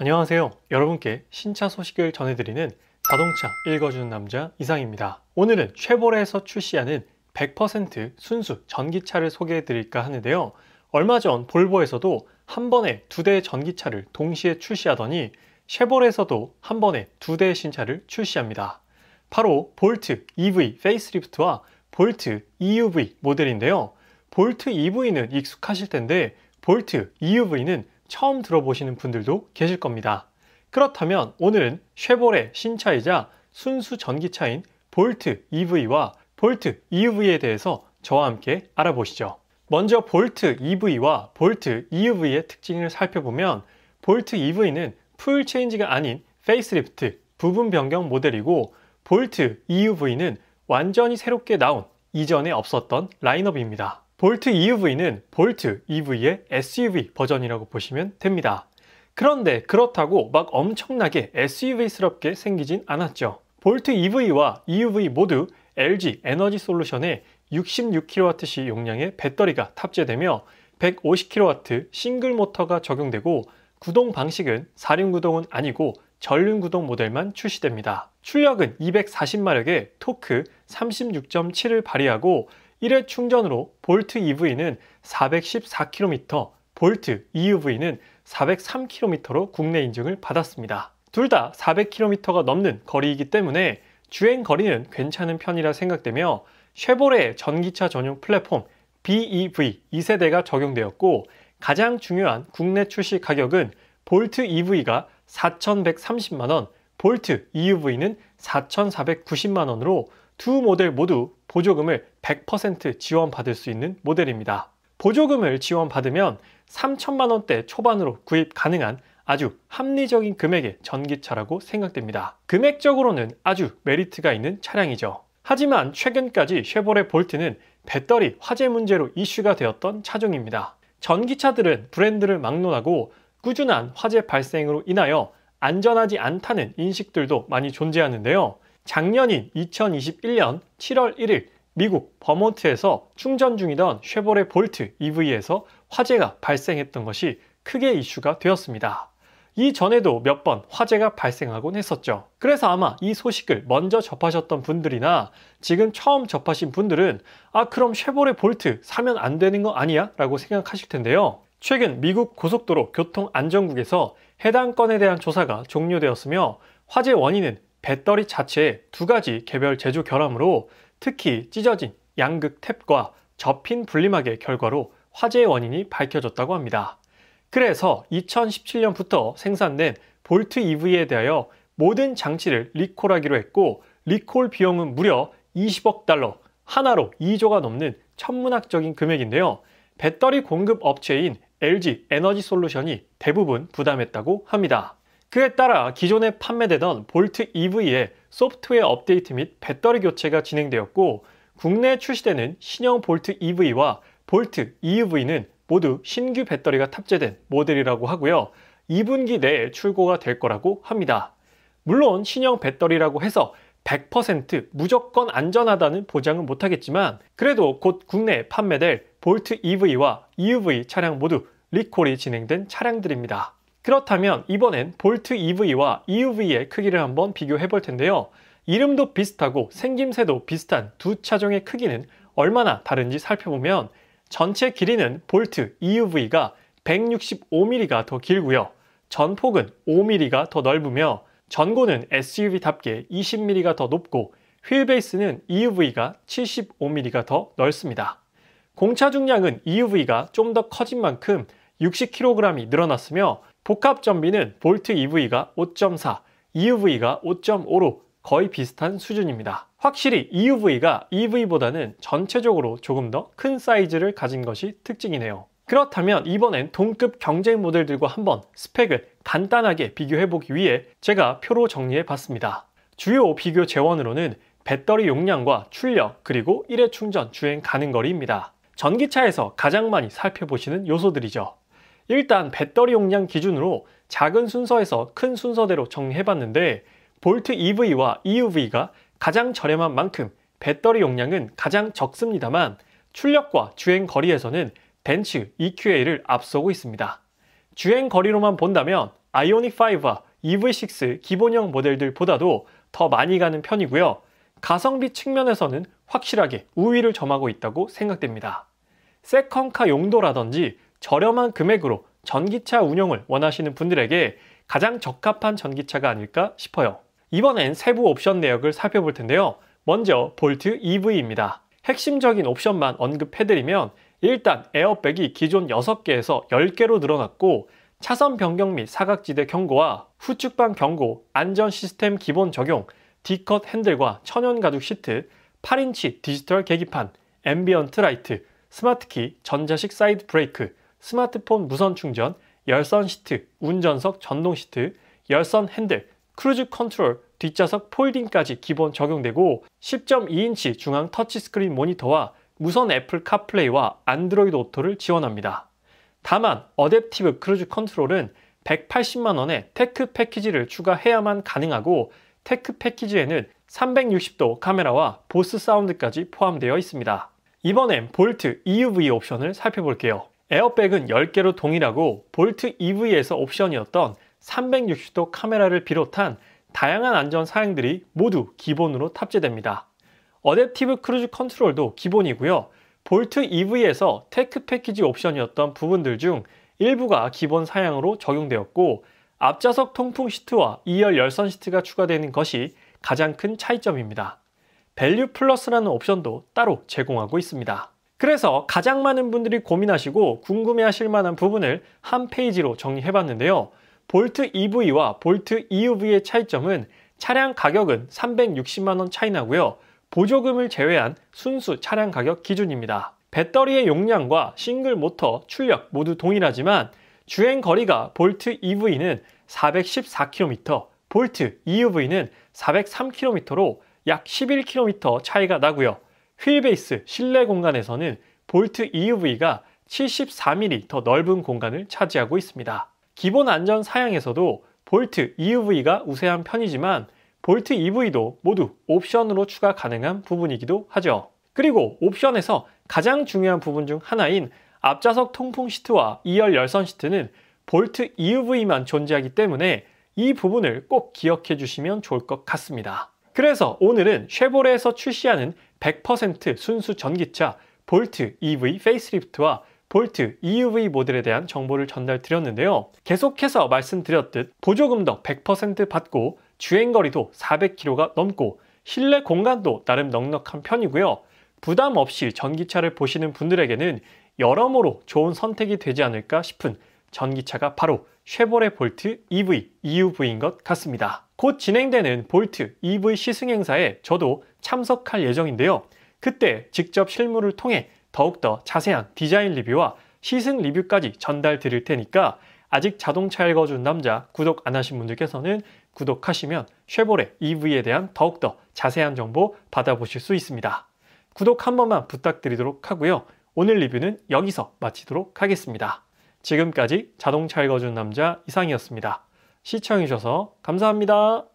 안녕하세요. 여러분께 신차 소식을 전해드리는 자동차 읽어주는 남자 이상입니다. 오늘은 쉐보레에서 출시하는 100% 순수 전기차를 소개해드릴까 하는데요. 얼마 전 볼보에서도 한 번에 두 대의 전기차를 동시에 출시하더니 쉐보레에서도 한 번에 두 대의 신차를 출시합니다. 바로 볼트 EV 페이스리프트와 볼트 EUV 모델인데요. 볼트 EV는 익숙하실 텐데 볼트 EUV는 처음 들어보시는 분들도 계실 겁니다. 그렇다면 오늘은 쉐보레 신차이자 순수 전기차인 볼트 EV와 볼트 EUV에 대해서 저와 함께 알아보시죠. 먼저 볼트 EV와 볼트 EUV의 특징을 살펴보면 볼트 EV는 풀 체인지가 아닌 페이스리프트 부분 변경 모델이고 볼트 EUV는 완전히 새롭게 나온 이전에 없었던 라인업입니다. 볼트 EV는 볼트 EV의 SUV 버전이라고 보시면 됩니다. 그런데 그렇다고 막 엄청나게 SUV스럽게 생기진 않았죠. 볼트 EV와 EUV 모두 LG 에너지 솔루션의 66kWh 용량의 배터리가 탑재되며 150kW 싱글 모터가 적용되고 구동 방식은 4륜 구동은 아니고 전륜 구동 모델만 출시됩니다. 출력은 240마력에 토크 36.7을 발휘하고 1회 충전으로 볼트 EV는 414km, 볼트 EUV는 403km로 국내 인증을 받았습니다. 둘 다 400km가 넘는 거리이기 때문에 주행 거리는 괜찮은 편이라 생각되며 쉐보레의 전기차 전용 플랫폼 BEV 2세대가 적용되었고 가장 중요한 국내 출시 가격은 볼트 EV가 4,130만원, 볼트 EUV는 4,490만원으로 두 모델 모두 보조금을 100% 지원받을 수 있는 모델입니다. 보조금을 지원받으면 3천만 원대 초반으로 구입 가능한 아주 합리적인 금액의 전기차라고 생각됩니다. 금액적으로는 아주 메리트가 있는 차량이죠. 하지만 최근까지 쉐보레 볼트는 배터리 화재 문제로 이슈가 되었던 차종입니다. 전기차들은 브랜드를 막론하고 꾸준한 화재 발생으로 인하여 안전하지 않다는 인식들도 많이 존재하는데요. 작년인 2021년 7월 1일 미국 버몬트에서 충전 중이던 쉐보레 볼트 EV에서 화재가 발생했던 것이 크게 이슈가 되었습니다. 이전에도 몇 번 화재가 발생하곤 했었죠. 그래서 아마 이 소식을 먼저 접하셨던 분들이나 지금 처음 접하신 분들은 아 그럼 쉐보레 볼트 사면 안 되는 거 아니야? 라고 생각하실 텐데요. 최근 미국 고속도로 교통안전국에서 해당 건에 대한 조사가 종료되었으며 화재 원인은 배터리 자체에 두 가지 개별 제조 결함으로 특히 찢어진 양극 탭과 접힌 분리막의 결과로 화재의 원인이 밝혀졌다고 합니다. 그래서 2017년부터 생산된 볼트 EV에 대하여 모든 장치를 리콜하기로 했고 리콜 비용은 무려 20억 달러, 하나로 2조가 넘는 천문학적인 금액인데요. 배터리 공급 업체인 LG 에너지 솔루션이 대부분 부담했다고 합니다. 그에 따라 기존에 판매되던 볼트 EV에 소프트웨어 업데이트 및 배터리 교체가 진행되었고 국내에 출시되는 신형 볼트 EV와 볼트 EUV는 모두 신규 배터리가 탑재된 모델이라고 하고요. 2분기 내에 출고가 될 거라고 합니다. 물론 신형 배터리라고 해서 100% 무조건 안전하다는 보장은 못하겠지만 그래도 곧 국내에 판매될 볼트 EV와 EUV 차량 모두 리콜이 진행된 차량들입니다. 그렇다면 이번엔 볼트 EV와 EUV의 크기를 한번 비교해 볼 텐데요. 이름도 비슷하고 생김새도 비슷한 두 차종의 크기는 얼마나 다른지 살펴보면 전체 길이는 볼트 EUV가 165mm가 더 길고요. 전폭은 5mm가 더 넓으며 전고는 SUV답게 20mm가 더 높고 휠베이스는 EUV가 75mm가 더 넓습니다. 공차 중량은 EUV가 좀 더 커진 만큼 60kg이 늘어났으며 복합 전비는 볼트 EV가 5.4, EUV가 5.5로 거의 비슷한 수준입니다. 확실히 EUV가 EV보다는 전체적으로 조금 더 큰 사이즈를 가진 것이 특징이네요. 그렇다면 이번엔 동급 경쟁 모델들과 한번 스펙을 간단하게 비교해보기 위해 제가 표로 정리해봤습니다. 주요 비교 재원으로는 배터리 용량과 출력 그리고 1회 충전 주행 가능 거리입니다. 전기차에서 가장 많이 살펴보시는 요소들이죠. 일단 배터리 용량 기준으로 작은 순서에서 큰 순서대로 정리해봤는데 볼트 EV와 EUV가 가장 저렴한 만큼 배터리 용량은 가장 적습니다만 출력과 주행 거리에서는 벤츠 EQA를 앞서고 있습니다. 주행 거리로만 본다면 아이오닉5와 EV6 기본형 모델들보다도 더 많이 가는 편이고요. 가성비 측면에서는 확실하게 우위를 점하고 있다고 생각됩니다. 세컨카 용도라든지 저렴한 금액으로 전기차 운영을 원하시는 분들에게 가장 적합한 전기차가 아닐까 싶어요. 이번엔 세부 옵션 내역을 살펴볼 텐데요. 먼저 볼트 EV입니다. 핵심적인 옵션만 언급해드리면 일단 에어백이 기존 6개에서 10개로 늘어났고 차선 변경 및 사각지대 경고와 후측방 경고, 안전 시스템 기본 적용, D컷 핸들과 천연 가죽 시트, 8인치 디지털 계기판, 앰비언트 라이트, 스마트키, 전자식 사이드 브레이크, 스마트폰 무선 충전, 열선 시트, 운전석 전동 시트, 열선 핸들, 크루즈 컨트롤, 뒷좌석 폴딩까지 기본 적용되고 10.2인치 중앙 터치스크린 모니터와 무선 애플 카플레이와 안드로이드 오토를 지원합니다. 다만 어댑티브 크루즈 컨트롤은 180만원의 테크 패키지를 추가해야만 가능하고 테크 패키지에는 360도 카메라와 보스 사운드까지 포함되어 있습니다. 이번엔 볼트 EUV 옵션을 살펴볼게요. 에어백은 10개로 동일하고 볼트 EV에서 옵션이었던 360도 카메라를 비롯한 다양한 안전 사양들이 모두 기본으로 탑재됩니다. 어댑티브 크루즈 컨트롤도 기본이고요. 볼트 EV에서 테크 패키지 옵션이었던 부분들 중 일부가 기본 사양으로 적용되었고 앞좌석 통풍 시트와 2열 열선 시트가 추가되는 것이 가장 큰 차이점입니다. 밸류 플러스라는 옵션도 따로 제공하고 있습니다. 그래서 가장 많은 분들이 고민하시고 궁금해하실 만한 부분을 한 페이지로 정리해봤는데요. 볼트 EV와 볼트 EUV의 차이점은 차량 가격은 360만원 차이나고요. 보조금을 제외한 순수 차량 가격 기준입니다. 배터리의 용량과 싱글 모터 출력 모두 동일하지만 주행 거리가 볼트 EV는 414km, 볼트 EUV는 403km로 약 11km 차이가 나고요. 휠베이스 실내 공간에서는 볼트 EUV가 74mm 더 넓은 공간을 차지하고 있습니다. 기본 안전 사양에서도 볼트 EUV가 우세한 편이지만 볼트 EV도 모두 옵션으로 추가 가능한 부분이기도 하죠. 그리고 옵션에서 가장 중요한 부분 중 하나인 앞좌석 통풍 시트와 2열 열선 시트는 볼트 EUV만 존재하기 때문에 이 부분을 꼭 기억해 주시면 좋을 것 같습니다. 그래서 오늘은 쉐보레에서 출시하는 100% 순수 전기차 볼트 EV 페이스리프트와 볼트 EUV 모델에 대한 정보를 전달 드렸는데요. 계속해서 말씀드렸듯 보조금도 100% 받고 주행거리도 400km가 넘고 실내 공간도 나름 넉넉한 편이고요. 부담 없이 전기차를 보시는 분들에게는 여러모로 좋은 선택이 되지 않을까 싶은 전기차가 바로 쉐보레 볼트 EV, EUV인 것 같습니다. 곧 진행되는 볼트 EV 시승 행사에 저도 참석할 예정인데요. 그때 직접 실물을 통해 더욱더 자세한 디자인 리뷰와 시승 리뷰까지 전달 드릴 테니까 아직 자동차 읽어준 남자 구독 안 하신 분들께서는 구독하시면 쉐보레 EV에 대한 더욱더 자세한 정보 받아보실 수 있습니다. 구독 한 번만 부탁드리도록 하고요. 오늘 리뷰는 여기서 마치도록 하겠습니다. 지금까지 자동차 읽어주는 남자 이상이었습니다. 시청해주셔서 감사합니다.